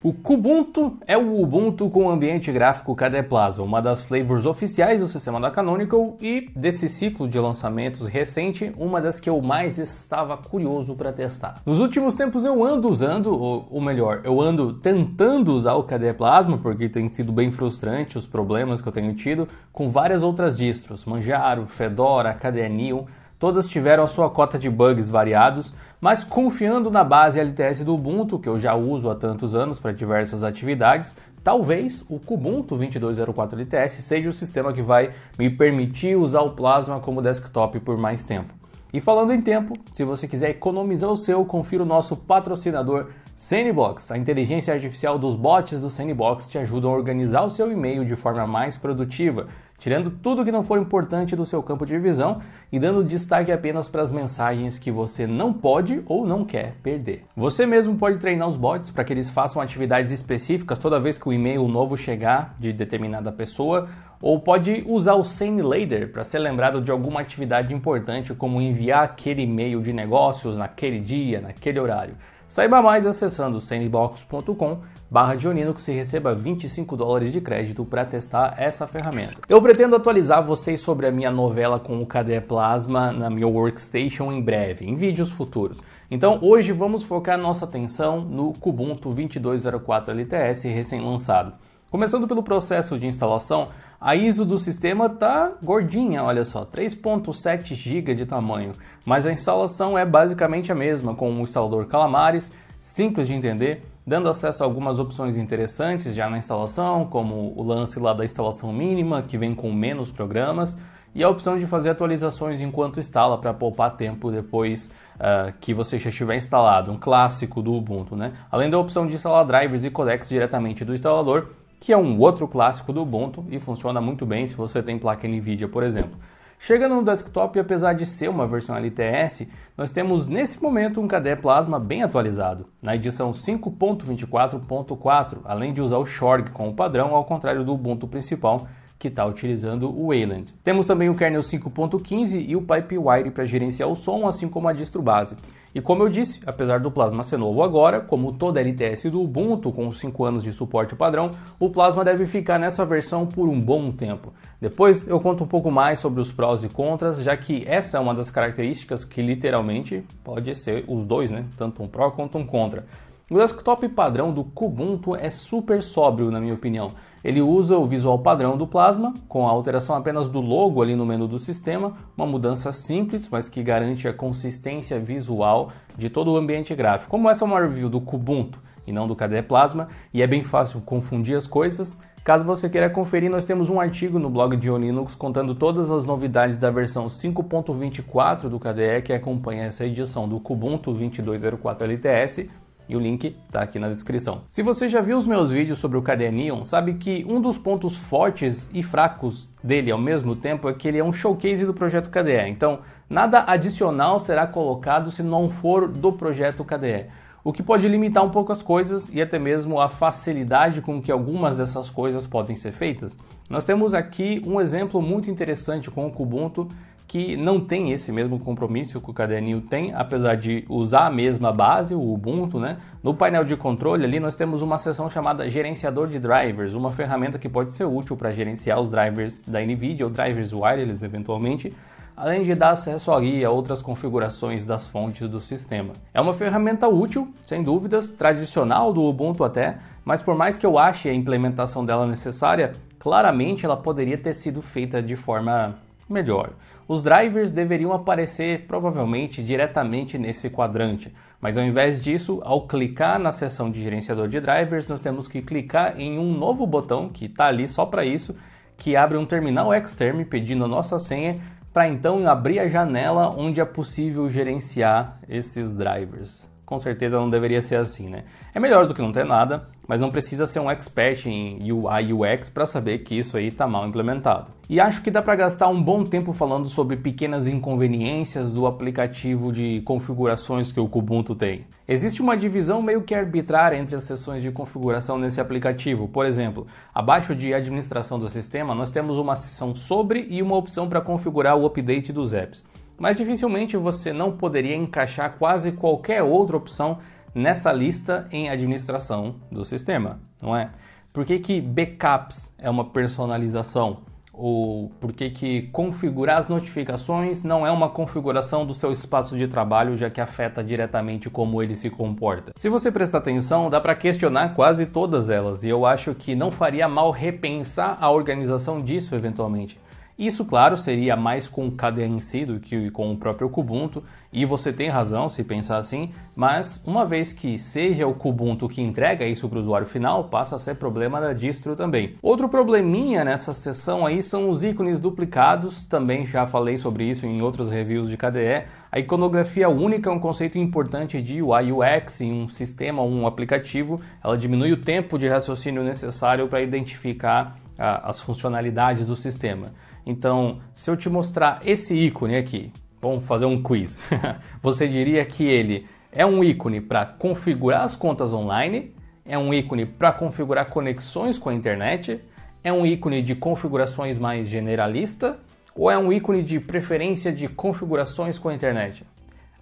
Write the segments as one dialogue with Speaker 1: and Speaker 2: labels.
Speaker 1: O Kubuntu é o Ubuntu com ambiente gráfico KDE Plasma, uma das flavors oficiais do sistema da Canonical e, desse ciclo de lançamentos recente, uma das que eu mais estava curioso para testar. Nos últimos tempos eu ando usando, ou, ou, melhor, eu ando tentando usar o KDE Plasma, porque tem sido bem frustrante os problemas que eu tenho tido com várias outras distros, Manjaro, Fedora, KDE Neon, Todas tiveram a sua cota de bugs variados, mas confiando na base LTS do Ubuntu, que eu já uso há tantos anos para diversas atividades, talvez o Kubuntu 2204 LTS seja o sistema que vai me permitir usar o Plasma como desktop por mais tempo. E falando em tempo, se você quiser economizar o seu, confira o nosso patrocinador Sandbox, a inteligência artificial dos bots do Sandbox te ajuda a organizar o seu e-mail de forma mais produtiva, tirando tudo que não for importante do seu campo de visão e dando destaque apenas para as mensagens que você não pode ou não quer perder. Você mesmo pode treinar os bots para que eles façam atividades específicas toda vez que o e-mail novo chegar de determinada pessoa, ou pode usar o Sandlader para ser lembrado de alguma atividade importante, como enviar aquele e-mail de negócios naquele dia, naquele horário. Saiba mais acessando sandbox.com barra de que e receba 25 dólares de crédito para testar essa ferramenta. Eu pretendo atualizar vocês sobre a minha novela com o KDE Plasma na minha workstation em breve, em vídeos futuros. Então hoje vamos focar nossa atenção no Kubuntu 2204 LTS recém-lançado. Começando pelo processo de instalação, a ISO do sistema tá gordinha, olha só, 3.7 GB de tamanho, mas a instalação é basicamente a mesma, com um instalador Calamares, simples de entender, dando acesso a algumas opções interessantes já na instalação, como o lance lá da instalação mínima, que vem com menos programas, e a opção de fazer atualizações enquanto instala para poupar tempo depois uh, que você já estiver instalado, um clássico do Ubuntu, né? Além da opção de instalar drivers e codecs diretamente do instalador, que é um outro clássico do Ubuntu e funciona muito bem se você tem placa NVIDIA, por exemplo. Chegando no desktop, apesar de ser uma versão LTS, nós temos nesse momento um KDE Plasma bem atualizado, na edição 5.24.4, além de usar o Shorg como padrão, ao contrário do Ubuntu principal, que está utilizando o Wayland. Temos também o kernel 5.15 e o Pipewire para gerenciar o som, assim como a distro base. E como eu disse, apesar do Plasma ser novo agora, como toda LTS do Ubuntu com 5 anos de suporte padrão, o Plasma deve ficar nessa versão por um bom tempo. Depois eu conto um pouco mais sobre os prós e contras, já que essa é uma das características que literalmente pode ser os dois, né? Tanto um pró quanto um contra. O desktop padrão do Kubuntu é super sóbrio, na minha opinião. Ele usa o visual padrão do Plasma, com a alteração apenas do logo ali no menu do sistema, uma mudança simples, mas que garante a consistência visual de todo o ambiente gráfico. Como essa é uma review do Kubuntu e não do KDE Plasma, e é bem fácil confundir as coisas, Caso você queira conferir, nós temos um artigo no blog de Linux contando todas as novidades da versão 5.24 do KDE que acompanha essa edição do Kubuntu 2204 LTS e o link está aqui na descrição. Se você já viu os meus vídeos sobre o Cadenion, sabe que um dos pontos fortes e fracos dele ao mesmo tempo é que ele é um showcase do projeto KDE. Então, nada adicional será colocado se não for do projeto KDE o que pode limitar um pouco as coisas e até mesmo a facilidade com que algumas dessas coisas podem ser feitas. Nós temos aqui um exemplo muito interessante com o Kubuntu, que não tem esse mesmo compromisso que o caderninho tem, apesar de usar a mesma base, o Ubuntu, né? No painel de controle ali nós temos uma seção chamada gerenciador de drivers, uma ferramenta que pode ser útil para gerenciar os drivers da NVIDIA ou drivers wireless eventualmente, além de dar acesso ali a outras configurações das fontes do sistema. É uma ferramenta útil, sem dúvidas, tradicional do Ubuntu até, mas por mais que eu ache a implementação dela necessária, claramente ela poderia ter sido feita de forma Melhor, os drivers deveriam aparecer provavelmente diretamente nesse quadrante, mas ao invés disso, ao clicar na seção de gerenciador de drivers, nós temos que clicar em um novo botão que está ali só para isso, que abre um terminal externo pedindo a nossa senha para então abrir a janela onde é possível gerenciar esses drivers com certeza não deveria ser assim, né? É melhor do que não ter nada, mas não precisa ser um expert em UI UX para saber que isso aí está mal implementado. E acho que dá para gastar um bom tempo falando sobre pequenas inconveniências do aplicativo de configurações que o Kubuntu tem. Existe uma divisão meio que arbitrária entre as seções de configuração nesse aplicativo. Por exemplo, abaixo de administração do sistema, nós temos uma seção sobre e uma opção para configurar o update dos apps mas dificilmente você não poderia encaixar quase qualquer outra opção nessa lista em administração do sistema, não é? Por que, que backups é uma personalização? Ou por que, que configurar as notificações não é uma configuração do seu espaço de trabalho, já que afeta diretamente como ele se comporta? Se você prestar atenção, dá para questionar quase todas elas, e eu acho que não faria mal repensar a organização disso eventualmente. Isso, claro, seria mais com si do que com o próprio Kubuntu, e você tem razão se pensar assim, mas uma vez que seja o Kubuntu que entrega isso para o usuário final, passa a ser problema da distro também. Outro probleminha nessa sessão aí são os ícones duplicados, também já falei sobre isso em outros reviews de KDE. A iconografia única é um conceito importante de UI UX em um sistema ou um aplicativo, ela diminui o tempo de raciocínio necessário para identificar as funcionalidades do sistema. Então, se eu te mostrar esse ícone aqui, vamos fazer um quiz. Você diria que ele é um ícone para configurar as contas online, é um ícone para configurar conexões com a internet, é um ícone de configurações mais generalista ou é um ícone de preferência de configurações com a internet?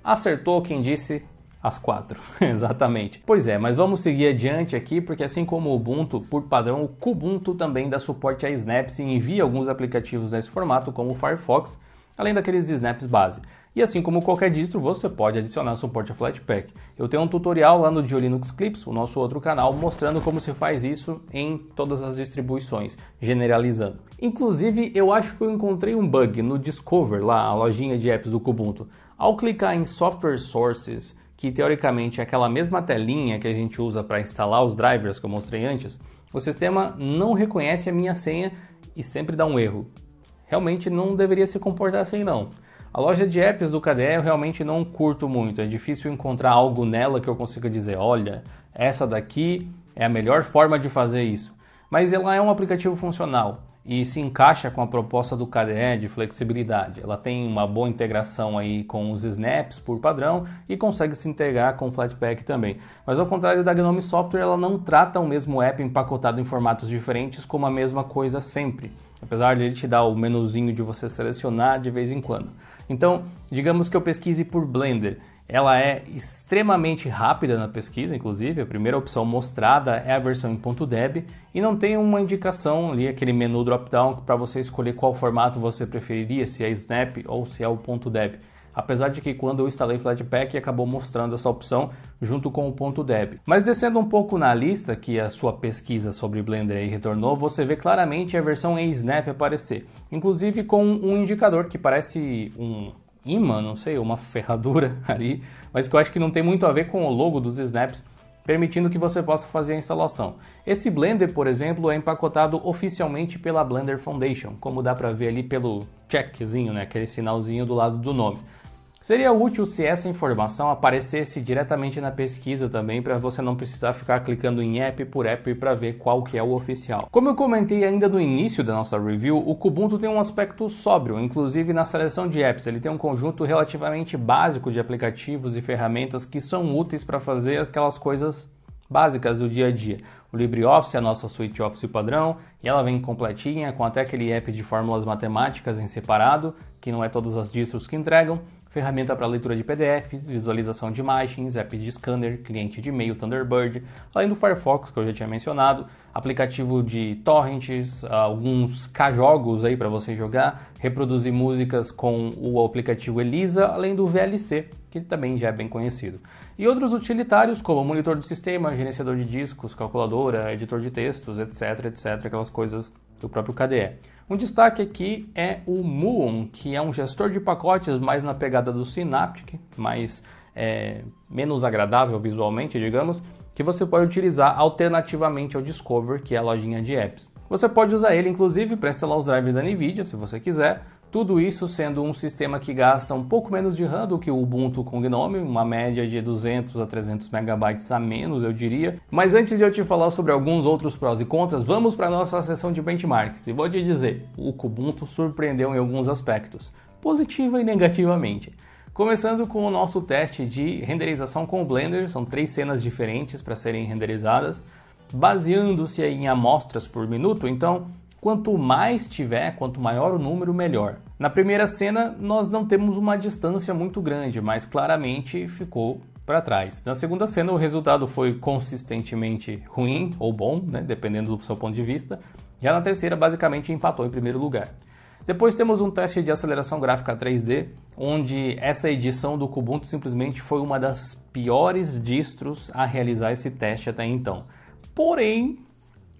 Speaker 1: Acertou quem disse às quatro, exatamente. Pois é, mas vamos seguir adiante aqui, porque assim como o Ubuntu, por padrão, o Kubuntu também dá suporte a snaps e envia alguns aplicativos nesse formato, como o Firefox, além daqueles snaps base. E assim como qualquer distro, você pode adicionar suporte a Flatpak. Eu tenho um tutorial lá no Dio Linux Clips, o nosso outro canal, mostrando como se faz isso em todas as distribuições, generalizando. Inclusive, eu acho que eu encontrei um bug no Discover, lá a lojinha de apps do Kubuntu. Ao clicar em Software Sources que teoricamente é aquela mesma telinha que a gente usa para instalar os drivers que eu mostrei antes, o sistema não reconhece a minha senha e sempre dá um erro. Realmente não deveria se comportar assim não. A loja de apps do KDE eu realmente não curto muito, é difícil encontrar algo nela que eu consiga dizer, olha, essa daqui é a melhor forma de fazer isso. Mas ela é um aplicativo funcional e se encaixa com a proposta do KDE de flexibilidade. Ela tem uma boa integração aí com os snaps por padrão e consegue se integrar com o Flatpak também. Mas ao contrário da Gnome Software, ela não trata o mesmo app empacotado em formatos diferentes como a mesma coisa sempre, apesar de ele te dar o menuzinho de você selecionar de vez em quando. Então, digamos que eu pesquise por Blender ela é extremamente rápida na pesquisa, inclusive, a primeira opção mostrada é a versão em ponto .deb e não tem uma indicação ali, aquele menu drop-down para você escolher qual formato você preferiria, se é Snap ou se é o ponto .deb. Apesar de que quando eu instalei Flatpak acabou mostrando essa opção junto com o ponto .deb. Mas descendo um pouco na lista que a sua pesquisa sobre Blender aí retornou, você vê claramente a versão em Snap aparecer, inclusive com um indicador que parece um imã, não sei, uma ferradura ali, mas que eu acho que não tem muito a ver com o logo dos snaps, permitindo que você possa fazer a instalação. Esse Blender, por exemplo, é empacotado oficialmente pela Blender Foundation, como dá para ver ali pelo checkzinho, né, aquele sinalzinho do lado do nome. Seria útil se essa informação aparecesse diretamente na pesquisa também para você não precisar ficar clicando em app por app para ver qual que é o oficial. Como eu comentei ainda no início da nossa review, o Kubuntu tem um aspecto sóbrio, inclusive na seleção de apps. Ele tem um conjunto relativamente básico de aplicativos e ferramentas que são úteis para fazer aquelas coisas básicas do dia a dia. O LibreOffice é a nossa suite Office padrão e ela vem completinha com até aquele app de fórmulas matemáticas em separado, que não é todas as distros que entregam ferramenta para leitura de PDFs, visualização de imagens, app de scanner, cliente de e-mail Thunderbird, além do Firefox que eu já tinha mencionado, aplicativo de torrents, alguns K-jogos aí para você jogar, reproduzir músicas com o aplicativo Elisa, além do VLC, que também já é bem conhecido. E outros utilitários como monitor do sistema, gerenciador de discos, calculadora, editor de textos, etc, etc, aquelas coisas do próprio KDE. Um destaque aqui é o Muon, que é um gestor de pacotes mais na pegada do Synaptic, mais, é, menos agradável visualmente, digamos, que você pode utilizar alternativamente ao Discover, que é a lojinha de apps. Você pode usar ele, inclusive, para instalar os drivers da NVIDIA, se você quiser, tudo isso sendo um sistema que gasta um pouco menos de RAM do que o Ubuntu com Gnome, uma média de 200 a 300 megabytes a menos, eu diria. Mas antes de eu te falar sobre alguns outros prós e contras, vamos para nossa sessão de benchmarks. E vou te dizer, o Kubuntu surpreendeu em alguns aspectos, positiva e negativamente. Começando com o nosso teste de renderização com o Blender, são três cenas diferentes para serem renderizadas, baseando-se em amostras por minuto, então Quanto mais tiver, quanto maior o número, melhor. Na primeira cena, nós não temos uma distância muito grande, mas claramente ficou para trás. Na segunda cena, o resultado foi consistentemente ruim ou bom, né? dependendo do seu ponto de vista. Já na terceira, basicamente empatou em primeiro lugar. Depois temos um teste de aceleração gráfica 3D, onde essa edição do Kubuntu simplesmente foi uma das piores distros a realizar esse teste até então. Porém,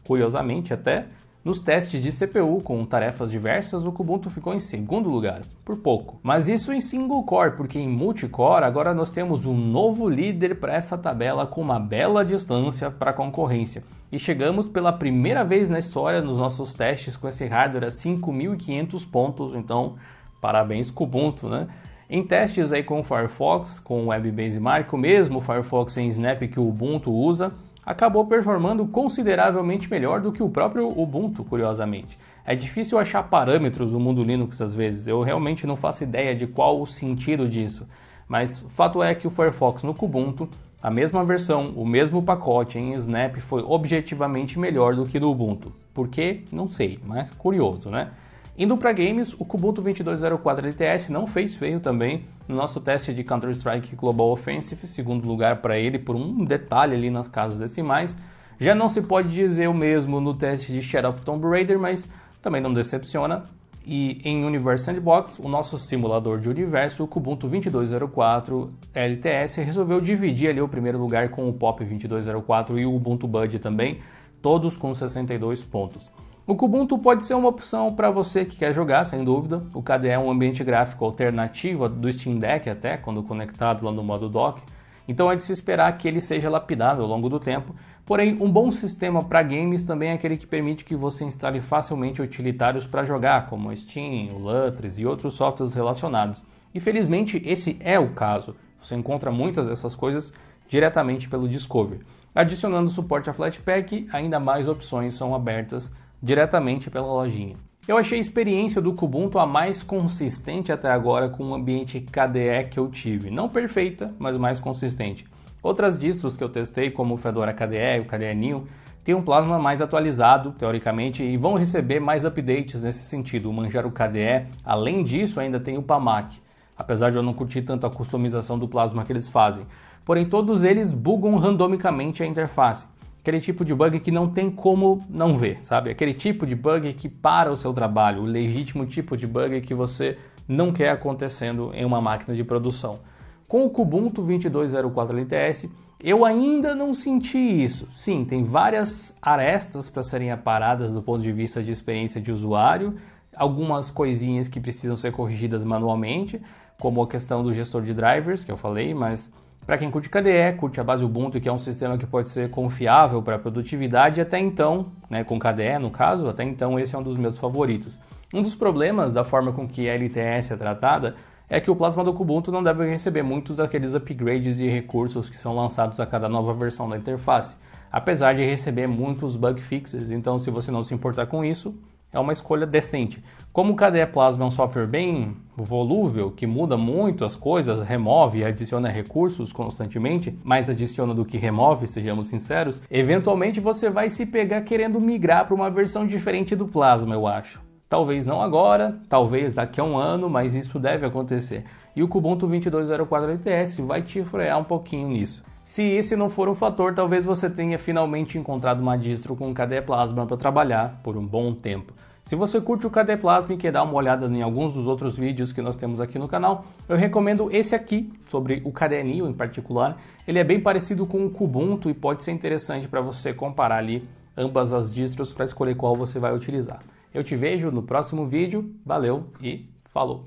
Speaker 1: curiosamente até, nos testes de CPU com tarefas diversas, o Kubuntu ficou em segundo lugar, por pouco. Mas isso em single core, porque em multicore agora nós temos um novo líder para essa tabela com uma bela distância para a concorrência. E chegamos pela primeira vez na história nos nossos testes com esse hardware a 5.500 pontos, então parabéns Kubuntu, né? Em testes aí com o Firefox, com o WebBase o mesmo Firefox em Snap que o Ubuntu usa, acabou performando consideravelmente melhor do que o próprio Ubuntu, curiosamente. É difícil achar parâmetros no mundo Linux às vezes, eu realmente não faço ideia de qual o sentido disso. Mas fato é que o Firefox no Kubuntu, a mesma versão, o mesmo pacote em Snap foi objetivamente melhor do que no Ubuntu. Por quê? Não sei, mas curioso, né? Indo para games, o Kubuntu 2204 LTS não fez feio também no nosso teste de Counter-Strike Global Offensive, segundo lugar para ele por um detalhe ali nas casas decimais. Já não se pode dizer o mesmo no teste de Shadow of Tomb Raider, mas também não decepciona. E em Universe Sandbox, o nosso simulador de universo, o Kubuntu 2204 LTS, resolveu dividir ali o primeiro lugar com o Pop 2204 e o Ubuntu Bud também, todos com 62 pontos. O Kubuntu pode ser uma opção para você que quer jogar, sem dúvida. O KDE é um ambiente gráfico alternativo do Steam Deck até, quando conectado lá no modo dock. Então é de se esperar que ele seja lapidado ao longo do tempo. Porém, um bom sistema para games também é aquele que permite que você instale facilmente utilitários para jogar, como o Steam, o Lutris e outros softwares relacionados. E felizmente esse é o caso. Você encontra muitas dessas coisas diretamente pelo Discover. Adicionando suporte a Flatpak, ainda mais opções são abertas diretamente pela lojinha. Eu achei a experiência do Kubuntu a mais consistente até agora com o ambiente KDE que eu tive. Não perfeita, mas mais consistente. Outras distros que eu testei, como o Fedora KDE, o KDE New, têm um plasma mais atualizado, teoricamente, e vão receber mais updates nesse sentido. O Manjaro KDE, além disso, ainda tem o Pamac, apesar de eu não curtir tanto a customização do plasma que eles fazem. Porém, todos eles bugam randomicamente a interface aquele tipo de bug que não tem como não ver, sabe? Aquele tipo de bug que para o seu trabalho, o legítimo tipo de bug que você não quer acontecendo em uma máquina de produção. Com o Kubuntu 2204 LTS, eu ainda não senti isso. Sim, tem várias arestas para serem aparadas do ponto de vista de experiência de usuário, algumas coisinhas que precisam ser corrigidas manualmente, como a questão do gestor de drivers que eu falei, mas para quem curte KDE, curte a base Ubuntu, que é um sistema que pode ser confiável para produtividade, até então, né, com KDE no caso, até então esse é um dos meus favoritos. Um dos problemas da forma com que a LTS é tratada é que o Plasma do Ubuntu não deve receber muitos daqueles upgrades e recursos que são lançados a cada nova versão da interface, apesar de receber muitos bug fixes, então se você não se importar com isso, é uma escolha decente. Como o KDE Plasma é um software bem volúvel, que muda muito as coisas, remove e adiciona recursos constantemente, mais adiciona do que remove, sejamos sinceros, eventualmente você vai se pegar querendo migrar para uma versão diferente do Plasma, eu acho. Talvez não agora, talvez daqui a um ano, mas isso deve acontecer. E o Kubuntu 2204 LTS vai te frear um pouquinho nisso. Se esse não for um fator, talvez você tenha finalmente encontrado uma distro com KDE Plasma para trabalhar por um bom tempo. Se você curte o Plasma e quer dar uma olhada em alguns dos outros vídeos que nós temos aqui no canal, eu recomendo esse aqui, sobre o caderninho em particular. Ele é bem parecido com o Kubuntu e pode ser interessante para você comparar ali ambas as distros para escolher qual você vai utilizar. Eu te vejo no próximo vídeo, valeu e falou!